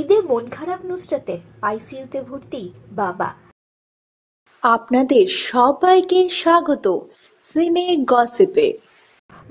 ঈদে মন খারাপ নুসরাতের আইসিইউতে ভর্তি বাবা আপনাদের সবাইকে স্বাগত সিনে গসিপে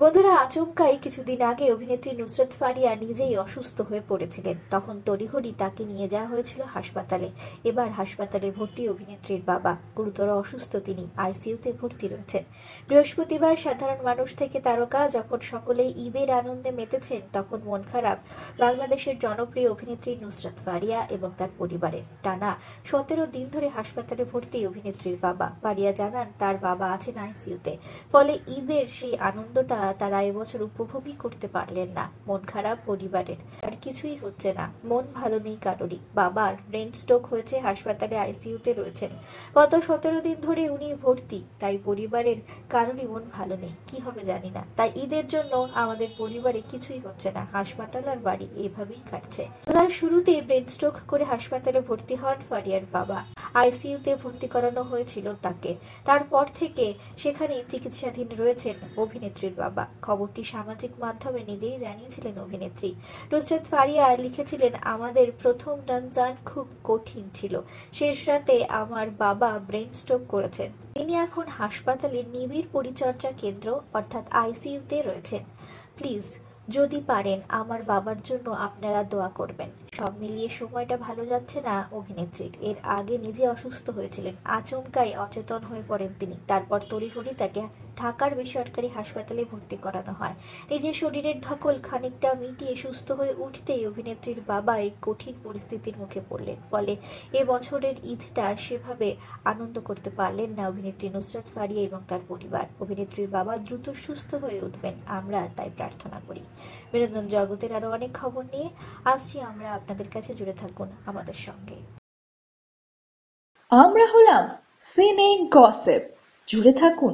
বন্ধুরা আচমকাই কিছুদিন আগে অভিনেত্রী নুসরত ফারিয়া নিজেই অসুস্থ হয়ে পড়েছিলেন তখন তড়িঘড়ি তাকে নিয়ে যাওয়া হয়েছিল হাসপাতালে এবার হাসপাতালে ভর্তি অভিনেত্রীর বাবা গুরুতর অসুস্থ তিনি আইসিইউতে ভর্তি রয়েছেন বৃহস্পতিবার সাধারণ মানুষ থেকে তারকা যখন সকলে ঈদের আনন্দে মেতেছেন তখন মন খারাপ বাংলাদেশের জনপ্রিয় অভিনেত্রী নুসরত ফারিয়া এবং তার পরিবারের টানা সতেরো দিন ধরে হাসপাতালে ভর্তি অভিনেত্রীর বাবা ফারিয়া জানান তার বাবা আছেন আইসিইউতে ফলে ঈদের সেই আনন্দটা তারা এবছর উপভোগই করতে পারলেন না মন খারাপ পরিবারের আর কিছুই হচ্ছে না মন ভালো নেই কারোরই বাবার ব্রেন স্ট্রোক হয়েছে হাসপাতালে আইসিইউতে রয়েছেন গত সতেরো দিন ধরে উনি ভর্তি তাই পরিবারের কারোরই মন ভালো নেই কি হবে জানি না তাই ঈদের জন্য আমাদের পরিবারে কিছুই হচ্ছে না হাসপাতাল আর বাড়ি এভাবেই কাটছে তার শুরুতে ব্রেন স্ট্রোক করে হাসপাতালে ভর্তি হন ফারিয়ার বাবা আইসিইউতে ভর্তি করানো হয়েছিল তাকে তারপর থেকে সেখানে চিকিৎসাধীন রয়েছেন অভিনেত্রীর বাবা খবরটি সামাজিক মাধ্যমে নিজেই জানিয়েছিলেন অভিনেত্রী নুসরত ফারিয়া লিখেছিলেন আমাদের প্রথম রমজান খুব কঠিন ছিল শেষ রাতে আমার বাবা ব্রেন স্ট্রোক করেছেন তিনি এখন হাসপাতালে নিবিড় পরিচর্যা কেন্দ্র অর্থাৎ আইসিইউতে রয়েছেন প্লিজ যদি পারেন আমার বাবার জন্য আপনারা দোয়া করবেন সব মিলিয়ে সময়টা ভালো যাচ্ছে না অভিনেত্রীর এর আগে নিজে অসুস্থ হয়েছিলেন আচমকাই অচেতন হয়ে পড়েন তিনি তারপর তড়িঘড়ি তাকে ঢাকার বেসরকারি হাসপাতালে ভর্তি করানো হয় নিজের শরীরের ধকল খানিকটা মিটিয়ে সুস্থ হয়ে উঠতেই অভিনেত্রীর বাবা এই কঠিন পরিস্থিতির মুখে পড়লেন ফলে এ বছরের ঈদটা সেভাবে আনন্দ করতে পারলেন না অভিনেত্রী নুসরাত ফারিয়া এবং তার পরিবার অভিনেত্রীর বাবা দ্রুত সুস্থ হয়ে উঠবেন আমরা তাই প্রার্থনা করি বিনোদন জগতের আরও অনেক খবর নিয়ে আসছি আমরা আপনাদের কাছে জুড়ে থাকুন আমাদের সঙ্গে আমরা হলাম সিনে গসেপ জুড়ে থাকুন